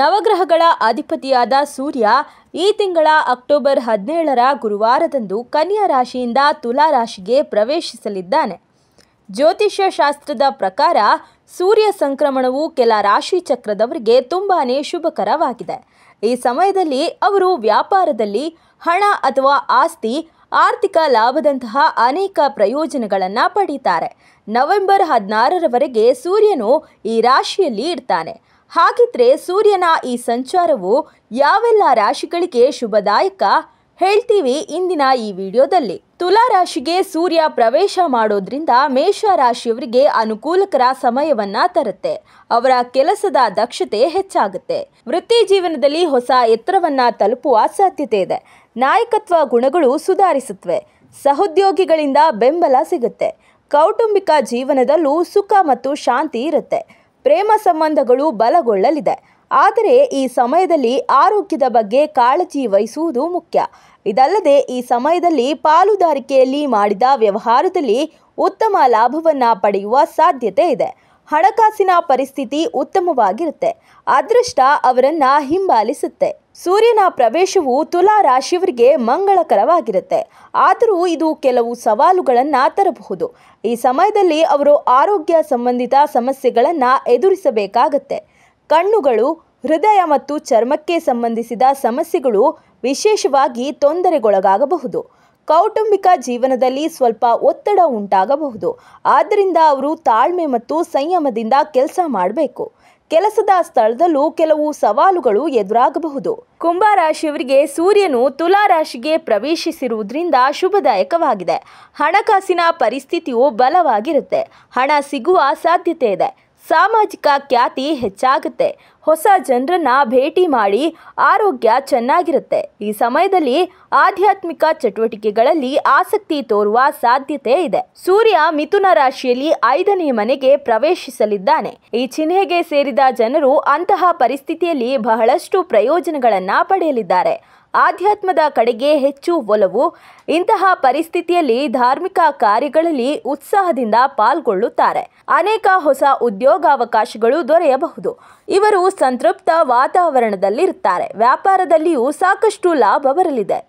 ನವಗ್ರಹಗಳ ಅಧಿಪತಿಯಾದ ಸೂರ್ಯ ಈ ತಿಂಗಳ ಅಕ್ಟೋಬರ್ ಹದಿನೇಳರ ಗುರುವಾರದಂದು ಕನ್ಯಾ ರಾಶಿಯಿಂದ ತುಲಾ ರಾಶಿಗೆ ಪ್ರವೇಶಿಸಲಿದ್ದಾನೆ ಜ್ಯೋತಿಷ್ಯ ಶಾಸ್ತ್ರದ ಪ್ರಕಾರ ಸೂರ್ಯ ಸಂಕ್ರಮಣವು ಕೆಲ ರಾಶಿ ಚಕ್ರದವರಿಗೆ ತುಂಬಾ ಶುಭಕರವಾಗಿದೆ ಈ ಸಮಯದಲ್ಲಿ ಅವರು ವ್ಯಾಪಾರದಲ್ಲಿ ಹಣ ಅಥವಾ ಆಸ್ತಿ ಆರ್ಥಿಕ ಲಾಭದಂತಹ ಅನೇಕ ಪ್ರಯೋಜನಗಳನ್ನು ಪಡೀತಾರೆ ನವೆಂಬರ್ ಹದಿನಾರರವರೆಗೆ ಸೂರ್ಯನು ಈ ರಾಶಿಯಲ್ಲಿ ಇರ್ತಾನೆ ಹಾಗಿದ್ರೆ ಸೂರ್ಯನ ಈ ಸಂಚಾರವು ಯಾವೆಲ್ಲ ರಾಶಿಗಳಿಗೆ ಶುಭದಾಯಕ ಹೇಳ್ತೀವಿ ಇಂದಿನ ಈ ವಿಡಿಯೋದಲ್ಲಿ ತುಲಾ ರಾಶಿಗೆ ಸೂರ್ಯ ಪ್ರವೇಶ ಮಾಡೋದ್ರಿಂದ ಮೇಷ ರಾಶಿಯವರಿಗೆ ಅನುಕೂಲಕರ ಸಮಯವನ್ನ ತರುತ್ತೆ ಅವರ ಕೆಲಸದ ದಕ್ಷತೆ ಹೆಚ್ಚಾಗುತ್ತೆ ವೃತ್ತಿ ಜೀವನದಲ್ಲಿ ಹೊಸ ಎತ್ತರವನ್ನ ತಲುಪುವ ಸಾಧ್ಯತೆ ಇದೆ ನಾಯಕತ್ವ ಗುಣಗಳು ಸುಧಾರಿಸುತ್ತವೆ ಸಹೋದ್ಯೋಗಿಗಳಿಂದ ಬೆಂಬಲ ಸಿಗುತ್ತೆ ಕೌಟುಂಬಿಕ ಜೀವನದಲ್ಲೂ ಸುಖ ಮತ್ತು ಶಾಂತಿ ಇರುತ್ತೆ ಪ್ರೇಮ ಸಂಬಂಧಗಳು ಬಲಗೊಳ್ಳಲಿದೆ ಆದರೆ ಈ ಸಮಯದಲ್ಲಿ ಆರೋಗ್ಯದ ಬಗ್ಗೆ ಕಾಳಜಿ ವಹಿಸುವುದು ಮುಖ್ಯ ಇದಲ್ಲದೆ ಈ ಸಮಯದಲ್ಲಿ ಪಾಲುದಾರಿಕೆಯಲ್ಲಿ ಮಾಡಿದ ವ್ಯವಹಾರದಲ್ಲಿ ಉತ್ತಮ ಲಾಭವನ್ನು ಪಡೆಯುವ ಸಾಧ್ಯತೆ ಇದೆ ಹಣಕಾಸಿನ ಪರಿಸ್ಥಿತಿ ಉತ್ತಮವಾಗಿರುತ್ತೆ ಅದೃಷ್ಟ ಅವರನ್ನು ಹಿಂಬಾಲಿಸುತ್ತೆ ಸೂರ್ಯನ ಪ್ರವೇಶವು ತುಲಾ ರಾಶಿಯವರಿಗೆ ಮಂಗಳಕರವಾಗಿರುತ್ತೆ ಆದರೂ ಇದು ಕೆಲವು ಸವಾಲುಗಳನ್ನು ತರಬಹುದು ಈ ಸಮಯದಲ್ಲಿ ಅವರು ಆರೋಗ್ಯ ಸಂಬಂಧಿತ ಸಮಸ್ಯೆಗಳನ್ನು ಎದುರಿಸಬೇಕಾಗತ್ತೆ ಕಣ್ಣುಗಳು ಹೃದಯ ಮತ್ತು ಚರ್ಮಕ್ಕೆ ಸಂಬಂಧಿಸಿದ ಸಮಸ್ಯೆಗಳು ವಿಶೇಷವಾಗಿ ತೊಂದರೆಗೊಳಗಾಗಬಹುದು ಕೌಟುಂಬಿಕ ಜೀವನದಲ್ಲಿ ಸ್ವಲ್ಪ ಒತ್ತಡ ಉಂಟಾಗಬಹುದು ಆದ್ದರಿಂದ ಅವರು ತಾಳ್ಮೆ ಮತ್ತು ಸಂಯಮದಿಂದ ಕೆಲಸ ಮಾಡಬೇಕು ಕೆಲಸದ ಸ್ಥಳದಲ್ಲೂ ಕೆಲವು ಸವಾಲುಗಳು ಎದುರಾಗಬಹುದು ಕುಂಭರಾಶಿಯವರಿಗೆ ಸೂರ್ಯನು ತುಲಾ ರಾಶಿಗೆ ಪ್ರವೇಶಿಸಿರುವುದರಿಂದ ಶುಭದಾಯಕವಾಗಿದೆ ಹಣಕಾಸಿನ ಪರಿಸ್ಥಿತಿಯು ಬಲವಾಗಿರುತ್ತೆ ಹಣ ಸಿಗುವ ಸಾಧ್ಯತೆ ಇದೆ ಸಾಮಾಜಿಕ ಖ್ಯಾತಿ ಹೆಚ್ಚಾಗುತ್ತೆ ಹೊಸ ಜನರನ್ನ ಭೇಟಿ ಮಾಡಿ ಆರೋಗ್ಯ ಚೆನ್ನಾಗಿರುತ್ತೆ ಈ ಸಮಯದಲ್ಲಿ ಆಧ್ಯಾತ್ಮಿಕ ಚಟುವಟಿಕೆಗಳಲ್ಲಿ ಆಸಕ್ತಿ ತೋರುವ ಸಾಧ್ಯತೆ ಇದೆ ಸೂರ್ಯ ಮಿಥುನ ರಾಶಿಯಲ್ಲಿ ಐದನೇ ಮನೆಗೆ ಪ್ರವೇಶಿಸಲಿದ್ದಾನೆ ಈ ಚಿಹ್ನೆಗೆ ಸೇರಿದ ಜನರು ಅಂತಹ ಪರಿಸ್ಥಿತಿಯಲ್ಲಿ ಬಹಳಷ್ಟು ಪ್ರಯೋಜನಗಳನ್ನ ಪಡೆಯಲಿದ್ದಾರೆ ಆಧ್ಯಾತ್ಮದ ಕಡೆಗೆ ಹೆಚ್ಚು ಒಲವು ಇಂತಹ ಪರಿಸ್ಥಿತಿಯಲ್ಲಿ ಧಾರ್ಮಿಕ ಕಾರ್ಯಗಳಲ್ಲಿ ಉತ್ಸಾಹದಿಂದ ಪಾಲ್ಗೊಳ್ಳುತ್ತಾರೆ ಅನೇಕ ಹೊಸ ಉದ್ಯೋಗಾವಕಾಶಗಳು ದೊರೆಯಬಹುದು ಇವರು ಸಂತೃಪ್ತ ವಾತಾವರಣದಲ್ಲಿರುತ್ತಾರೆ ವ್ಯಾಪಾರದಲ್ಲಿಯೂ ಸಾಕಷ್ಟು ಲಾಭ ಬರಲಿದೆ